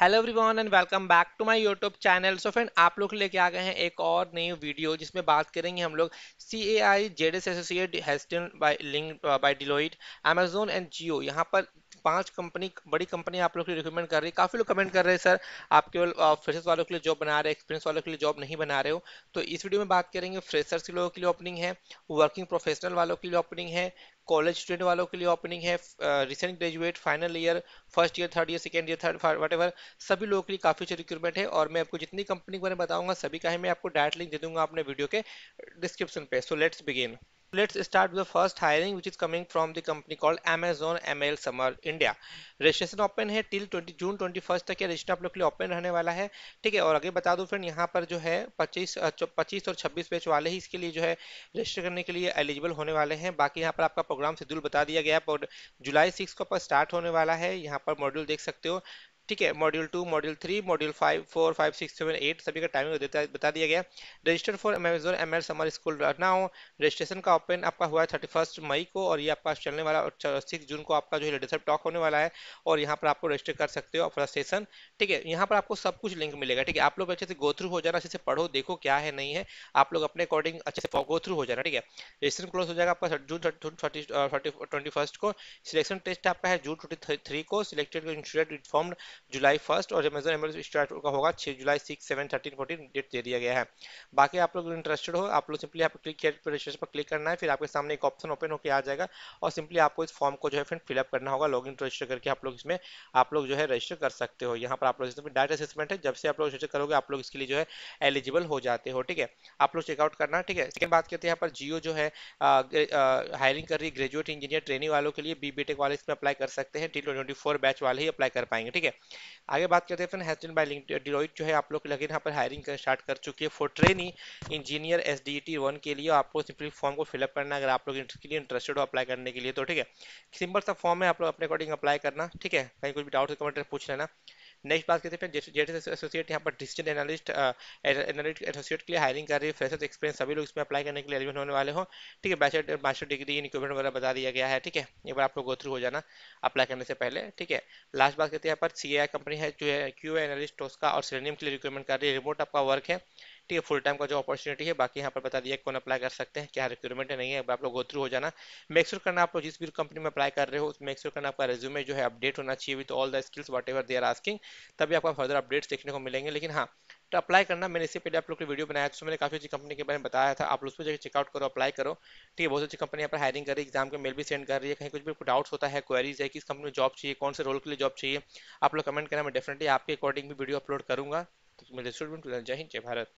Hello everyone and welcome back to my YouTube channel so friend आप लोग लेके आ गए हैं एक और नई वीडियो जिसमें बात करेंगे हम लोग C A I Z S associate हेस्टन by link by Deloitte Amazon and Jio यहाँ पर पांच कंपनी बड़ी कंपनी आप लोग के लिए रिकमेंड कर रही है काफी लोग कमेंट कर रहे हैं सर आप केवल फ्रेशर्स वालों के लिए जॉब बना रहे एक्सपीरियंस वालों के लिए जॉब नहीं बना रहे हो तो इस वीडियो में बात करेंगे फ्रेशर्स के लोगों के लिए ओपनिंग है वर्किंग प्रोफेशनल वालों के लिए ओपनिंग है कॉलेज स्टूडेंट वालों के लिए ओपनिंग है recent graduate final year first year third year second year third whatever सभी लोगों के लिए काफ़ी अच्छी रिक्रूटमेंट है और मैं आपको जितनी कंपनी के बारे में बताऊंगा सभी का है मैं आपको डायरेक्ट लिंक दे दूंगा अपने वीडियो के डिस्क्रिप्शन पे so let's begin Let's start with the first hiring which is coming from the company called Amazon ML Summer India. Registration open है टिल 20 जून फर्स्ट तक यह रजिस्टर आप लोग के लिए ओपन रहने वाला है ठीक है और आगे बता दूं फ्रेंड यहाँ पर जो है पच्चीस पच्चीस और छब्बीस पेज वाले ही इसके लिए जो है रजिस्टर करने के लिए एलिजिबल होने वाले हैं बाकी यहाँ पर आपका प्रोग्राम शेड्यूल बता दिया गया है और जुलाई सिक्स को पर स्टार्ट होने वाला है यहाँ पर मॉड्यूल देख सकते हो ठीक है module two module three module five four five six seven eight सभी का टाइमिंग बता दिया गया register for Amazon M L summer school रहना हो रजिस्ट्रेशन का ओपन आपका हुआ है थर्टी फर्स्ट मई को और ये आपका चलने वाला सिक्स जून को आपका जो है लीडरशिप टॉक होने वाला है और यहाँ पर आपको रजिस्टर कर सकते हो अपना सेशन ठीक है यहाँ पर आपको सब कुछ लिंक मिलेगा ठीक है आप लोग अच्छे से गो थ्रू हो जाना अच्छे से पढ़ो देखो क्या है नहीं है आप लोग अपने अकॉर्डिंग अच्छे से गो थ्रू हो जाना ठीक है रजिस्ट्रेशन क्लोज हो जाएगा आपका जून थर्टी फर्स्ट uh, को सिलेक्शन टेस्ट आपका है जून ट्वेंटी थ्री को selected institute inform July first और अमेजन एम स्टार्ट का होगा छः जुलाई six seven thirteen fourteen date दे दिया गया है बाकी आप लोग इंटरेस्टेड हो आप लोग सिंपली यहाँ पर क्लिक किया रजिस्ट्रेशन पर क्लिक करना है फिर आपके सामने एक ऑप्शन ओपन होकर आ जाएगा और सिंपली आपको इस फॉर्म को जो है फिर फिलअप करना होगा लॉग इन रजिस्टर करके आप लोग इसमें आप लोग जो है रजिस्टर कर सकते हो यहाँ पर आप लोग डायरेक्ट असेसमेंट है जब से आप लोग रजिस्टर करोगे आप लोग इसके लिए जो है एलिजिबल हो जाते हो ठीक है आप लोग चेकआउट करना ठीक है इसके बात करते हैं यहाँ पर जियो जो है हायरिंग कर रही है ग्रेजुएट इंजीनियर ट्रेनिंग वालों के लिए बी वाले इसमें अप्लाई कर सकते हैं टी ट्वेंटी बैच वाले ही अप्लाई कर पाएंगे ठीक है आगे बात करते हैं फ्रेंड हैचन बाई डिलोइट जो है आप लोग लगे यहाँ पर हायरिंग कर स्टार्ट कर चुकी है for training engineer S D T one के लिए आपको सिंपली फॉर्म को फिलअप करना अगर आप लोग इसके लिए इंटरेस्टेड हो अप्लाई करने के लिए तो ठीक है सिंपल सा फॉर्म है आप लोग अपने अकॉर्डिंग अप्लाई करना ठीक है कहीं कुछ भी डाउट है कमेंट पूछ लेना नेक्स्ट बात करते हैं जेटेस एसोसिएट यहाँ पर डिस्टेंट एनालिस्ट एनालिस्ट एसोसिएट के लिए हायरिंग कर रही है फ्रेशर एक्सपीरियंस सभी लोग इसमें अप्लाई करने के लिए एलिजिबल होने वाले हो ठीक है bachelor master degree in equipment वगैरह बता दिया गया है ठीक है एक बार आप लोग गो थ्रू हो जाना अप्लाई करने से पहले ठीक है लास्ट बात करते हैं यहाँ पर सी कंपनी है जो है क्यू एनालिस्ट टोस्का और सिलेनियम के लिए रिक्वायरमेंट कर रही है रिमोट आपका वर्क है ठीक है फुल टाइम का जो अपॉर्चुनिटी है बाकी यहाँ पर बता दिया कौन अप्लाई कर सकते हैं क्या रिक्वायरमेंट है नहीं है आप लोग गो थ्रू हो जाना मेक श्योर करना आप लोग जिस भी कंपनी में अप्लाई कर रहे हो मेक श्योर करना आपका रेज्यूमे जो है अपडेट होना चाहिए with all the skills whatever they are asking तभी आपको फर्दर अपडेट्स देखने को मिलेंगे लेकिन हाँ तो अप्लाई करना मैंने इससे पहले आप लोग की वीडियो बनाया था तो मैंने काफ़ी अच्छी कंपनी के बारे में बताया था आप लोग उसमें जाकर चेकआउट करो अप्लाई करो ठीक है बहुत अच्छी कंपनी यहाँ पर हायरिंग कर रही है एग्जाम के मेल भी सेंड कर रही है कहीं कुछ भी डाउट्स होता है क्वेरीज है किस कंपनी में जॉब चाहिए कौन से रोल के लिए जॉब चाहिए आप लोग कमेंट करना मैं डेफिनेटली आपके अकॉर्डिंग भी वीडियो अपलोड करूँगा तो मेरे स्टूडेंट जय हिंद जय भारत